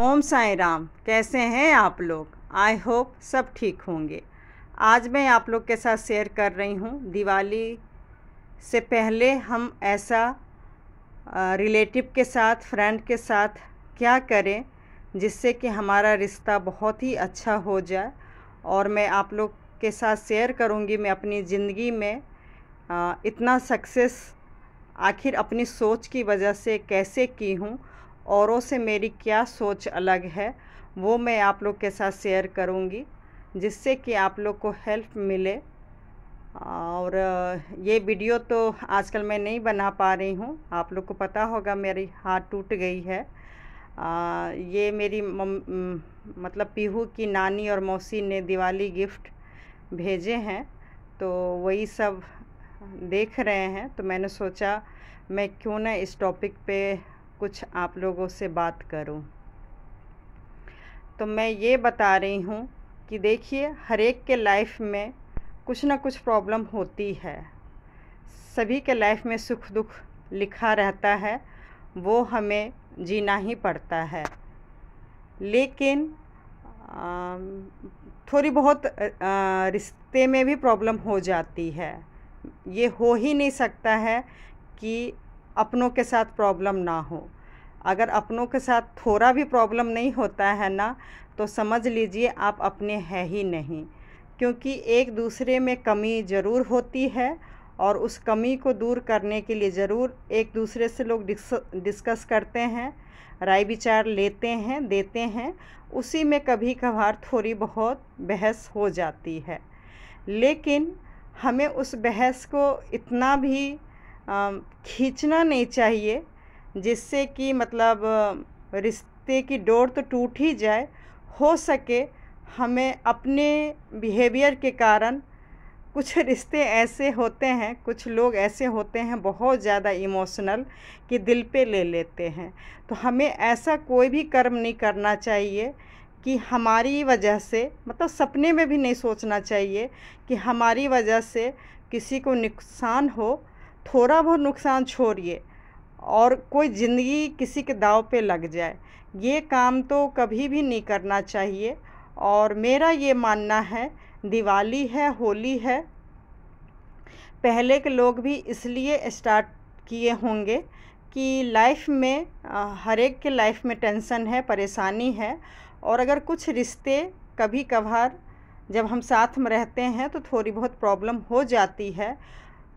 ओम साई राम कैसे हैं आप लोग आई होप सब ठीक होंगे आज मैं आप लोग के साथ शेयर कर रही हूँ दिवाली से पहले हम ऐसा रिलेटिव के साथ फ्रेंड के साथ क्या करें जिससे कि हमारा रिश्ता बहुत ही अच्छा हो जाए और मैं आप लोग के साथ शेयर करूँगी मैं अपनी ज़िंदगी में इतना सक्सेस आखिर अपनी सोच की वजह से कैसे की हूँ औरों से मेरी क्या सोच अलग है वो मैं आप लोग के साथ शेयर करूँगी जिससे कि आप लोग को हेल्प मिले और ये वीडियो तो आजकल मैं नहीं बना पा रही हूँ आप लोग को पता होगा मेरी हाथ टूट गई है आ, ये मेरी मतलब पीहू की नानी और मौसी ने दिवाली गिफ्ट भेजे हैं तो वही सब देख रहे हैं तो मैंने सोचा मैं क्यों ना इस टॉपिक पे कुछ आप लोगों से बात करूं तो मैं ये बता रही हूँ कि देखिए हर एक के लाइफ में कुछ ना कुछ प्रॉब्लम होती है सभी के लाइफ में सुख दुख लिखा रहता है वो हमें जीना ही पड़ता है लेकिन थोड़ी बहुत रिश्ते में भी प्रॉब्लम हो जाती है ये हो ही नहीं सकता है कि अपनों के साथ प्रॉब्लम ना हो अगर अपनों के साथ थोड़ा भी प्रॉब्लम नहीं होता है ना तो समझ लीजिए आप अपने हैं ही नहीं क्योंकि एक दूसरे में कमी ज़रूर होती है और उस कमी को दूर करने के लिए ज़रूर एक दूसरे से लोग डिस्कस करते हैं राय विचार लेते हैं देते हैं उसी में कभी कभार थोड़ी बहुत बहस हो जाती है लेकिन हमें उस बहस को इतना भी खींचना नहीं चाहिए जिससे कि मतलब रिश्ते की डोर तो टूट ही जाए हो सके हमें अपने बिहेवियर के कारण कुछ रिश्ते ऐसे होते हैं कुछ लोग ऐसे होते हैं बहुत ज़्यादा इमोशनल कि दिल पे ले लेते हैं तो हमें ऐसा कोई भी कर्म नहीं करना चाहिए कि हमारी वजह से मतलब सपने में भी नहीं सोचना चाहिए कि हमारी वजह से किसी को नुकसान हो थोड़ा बहुत नुकसान छोड़िए और कोई ज़िंदगी किसी के दाव पे लग जाए ये काम तो कभी भी नहीं करना चाहिए और मेरा ये मानना है दिवाली है होली है पहले के लोग भी इसलिए स्टार्ट किए होंगे कि लाइफ में हर एक के लाइफ में टेंशन है परेशानी है और अगर कुछ रिश्ते कभी कभार जब हम साथ में रहते हैं तो थोड़ी बहुत प्रॉब्लम हो जाती है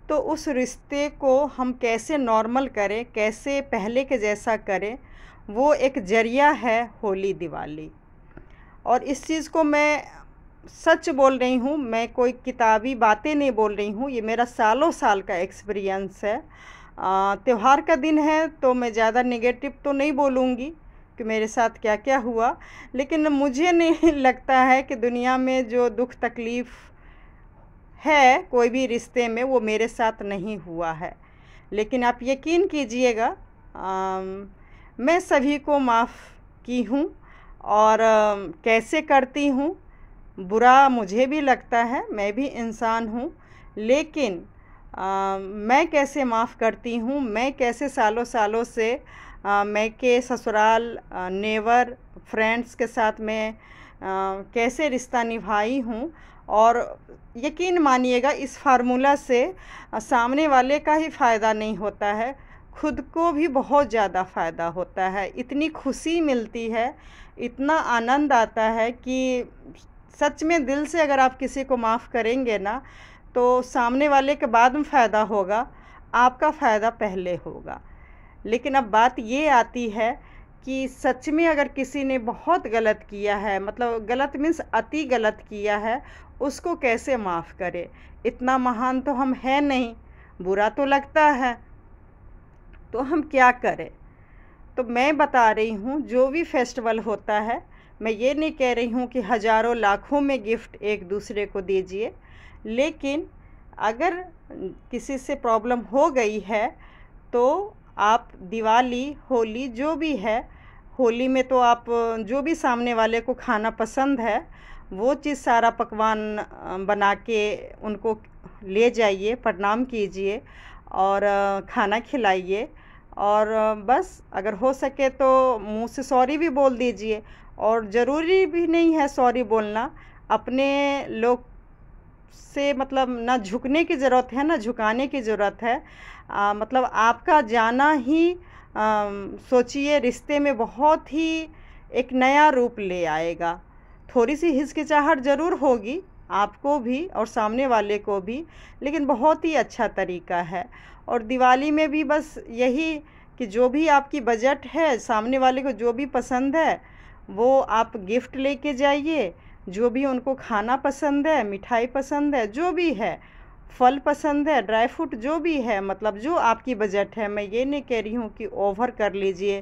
तो उस रिश्ते को हम कैसे नॉर्मल करें कैसे पहले के जैसा करें वो एक जरिया है होली दिवाली और इस चीज़ को मैं सच बोल रही हूँ मैं कोई किताबी बातें नहीं बोल रही हूँ ये मेरा सालों साल का एक्सपीरियंस है त्यौहार का दिन है तो मैं ज़्यादा नेगेटिव तो नहीं बोलूँगी कि मेरे साथ क्या क्या हुआ लेकिन मुझे नहीं लगता है कि दुनिया में जो दुख तकलीफ़ है कोई भी रिश्ते में वो मेरे साथ नहीं हुआ है लेकिन आप यकीन कीजिएगा मैं सभी को माफ़ की हूँ और आ, कैसे करती हूँ बुरा मुझे भी लगता है मैं भी इंसान हूँ लेकिन आ, मैं कैसे माफ़ करती हूँ मैं कैसे सालों सालों से आ, मैं के ससुराल नेवर फ्रेंड्स के साथ मैं कैसे रिश्ता निभाई हूँ और यकीन मानिएगा इस फार्मूला से सामने वाले का ही फ़ायदा नहीं होता है खुद को भी बहुत ज़्यादा फ़ायदा होता है इतनी खुशी मिलती है इतना आनंद आता है कि सच में दिल से अगर आप किसी को माफ़ करेंगे ना तो सामने वाले के बाद में फ़ायदा होगा आपका फ़ायदा पहले होगा लेकिन अब बात ये आती है कि सच में अगर किसी ने बहुत गलत किया है मतलब गलत मीन्स अति गलत किया है उसको कैसे माफ़ करे इतना महान तो हम हैं नहीं बुरा तो लगता है तो हम क्या करें तो मैं बता रही हूँ जो भी फेस्टिवल होता है मैं ये नहीं कह रही हूँ कि हज़ारों लाखों में गिफ्ट एक दूसरे को दीजिए लेकिन अगर किसी से प्रॉब्लम हो गई है तो आप दिवाली होली जो भी है होली में तो आप जो भी सामने वाले को खाना पसंद है वो चीज़ सारा पकवान बना के उनको ले जाइए प्रणाम कीजिए और खाना खिलाइए और बस अगर हो सके तो मुंह से सॉरी भी बोल दीजिए और ज़रूरी भी नहीं है सॉरी बोलना अपने लोग से मतलब ना झुकने की ज़रूरत है ना झुकाने की ज़रूरत है आ, मतलब आपका जाना ही सोचिए रिश्ते में बहुत ही एक नया रूप ले आएगा थोड़ी सी हिचकिचाहट ज़रूर होगी आपको भी और सामने वाले को भी लेकिन बहुत ही अच्छा तरीका है और दिवाली में भी बस यही कि जो भी आपकी बजट है सामने वाले को जो भी पसंद है वो आप गिफ्ट लेके जाइए जो भी उनको खाना पसंद है मिठाई पसंद है जो भी है फल पसंद है ड्राई फ्रूट जो भी है मतलब जो आपकी बजट है मैं ये नहीं कह रही हूँ कि ओवर कर लीजिए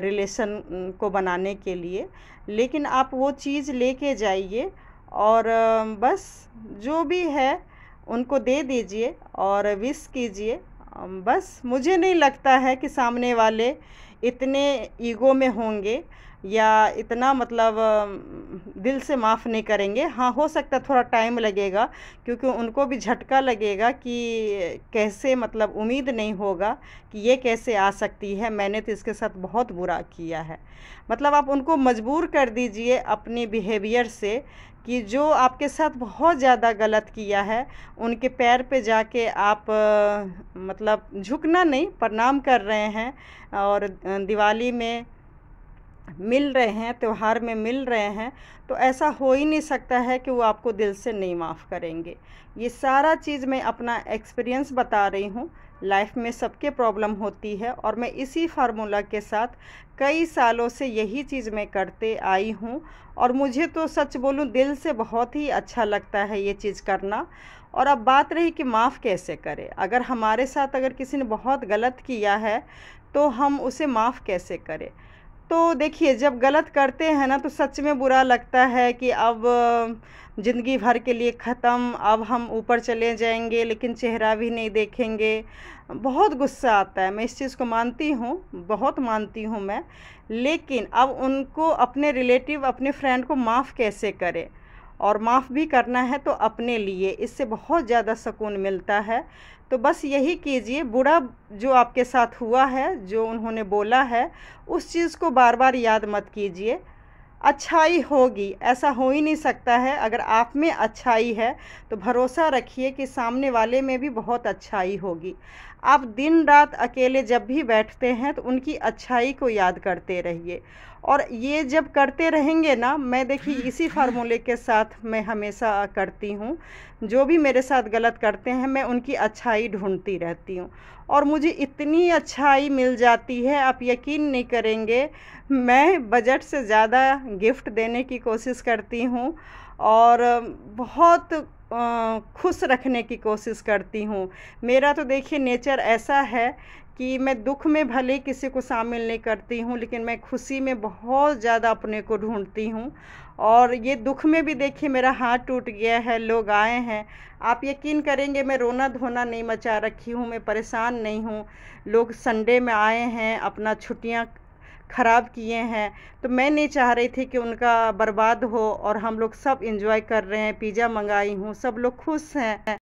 रिलेशन को बनाने के लिए लेकिन आप वो चीज़ लेके जाइए और बस जो भी है उनको दे दीजिए और विश कीजिए बस मुझे नहीं लगता है कि सामने वाले इतने ईगो में होंगे या इतना मतलब दिल से माफ़ नहीं करेंगे हाँ हो सकता थोड़ा टाइम लगेगा क्योंकि उनको भी झटका लगेगा कि कैसे मतलब उम्मीद नहीं होगा कि ये कैसे आ सकती है मैंने तो इसके साथ बहुत बुरा किया है मतलब आप उनको मजबूर कर दीजिए अपने बिहेवियर से कि जो आपके साथ बहुत ज़्यादा गलत किया है उनके पैर पे जाके आप मतलब झुकना नहीं प्रणाम कर रहे हैं और दिवाली में मिल रहे हैं त्यौहार में मिल रहे हैं तो ऐसा हो ही नहीं सकता है कि वो आपको दिल से नहीं माफ़ करेंगे ये सारा चीज़ मैं अपना एक्सपीरियंस बता रही हूँ लाइफ में सबके प्रॉब्लम होती है और मैं इसी फार्मूला के साथ कई सालों से यही चीज़ मैं करते आई हूँ और मुझे तो सच बोलूँ दिल से बहुत ही अच्छा लगता है ये चीज़ करना और अब बात रही कि माफ़ कैसे करें अगर हमारे साथ अगर किसी ने बहुत गलत किया है तो हम उसे माफ़ कैसे करें तो देखिए जब गलत करते हैं ना तो सच में बुरा लगता है कि अब ज़िंदगी भर के लिए ख़त्म अब हम ऊपर चले जाएंगे लेकिन चेहरा भी नहीं देखेंगे बहुत गुस्सा आता है मैं इस चीज़ को मानती हूँ बहुत मानती हूँ मैं लेकिन अब उनको अपने रिलेटिव अपने फ्रेंड को माफ़ कैसे करें और माफ़ भी करना है तो अपने लिए इससे बहुत ज़्यादा सुकून मिलता है तो बस यही कीजिए बुरा जो आपके साथ हुआ है जो उन्होंने बोला है उस चीज़ को बार बार याद मत कीजिए अच्छाई होगी ऐसा हो ही नहीं सकता है अगर आप में अच्छाई है तो भरोसा रखिए कि सामने वाले में भी बहुत अच्छाई होगी आप दिन रात अकेले जब भी बैठते हैं तो उनकी अच्छाई को याद करते रहिए और ये जब करते रहेंगे ना मैं देखिए इसी फार्मूले के साथ मैं हमेशा करती हूँ जो भी मेरे साथ गलत करते हैं मैं उनकी अच्छाई ढूंढती रहती हूँ और मुझे इतनी अच्छाई मिल जाती है आप यकीन नहीं करेंगे मैं बजट से ज़्यादा गिफ्ट देने की कोशिश करती हूँ और बहुत खुश रखने की कोशिश करती हूँ मेरा तो देखिए नेचर ऐसा है कि मैं दुख में भले किसी को शामिल नहीं करती हूँ लेकिन मैं खुशी में बहुत ज़्यादा अपने को ढूंढती हूँ और ये दुख में भी देखिए मेरा हाथ टूट गया है लोग आए हैं आप यकीन करेंगे मैं रोना धोना नहीं मचा रखी हूँ मैं परेशान नहीं हूँ लोग संडे में आए हैं अपना छुट्टियाँ ख़राब किए हैं तो मैं नहीं चाह रही थी कि उनका बर्बाद हो और हम लोग सब इंजॉय कर रहे हैं पिज़्ज़ा मंगाई हूँ सब लोग खुश हैं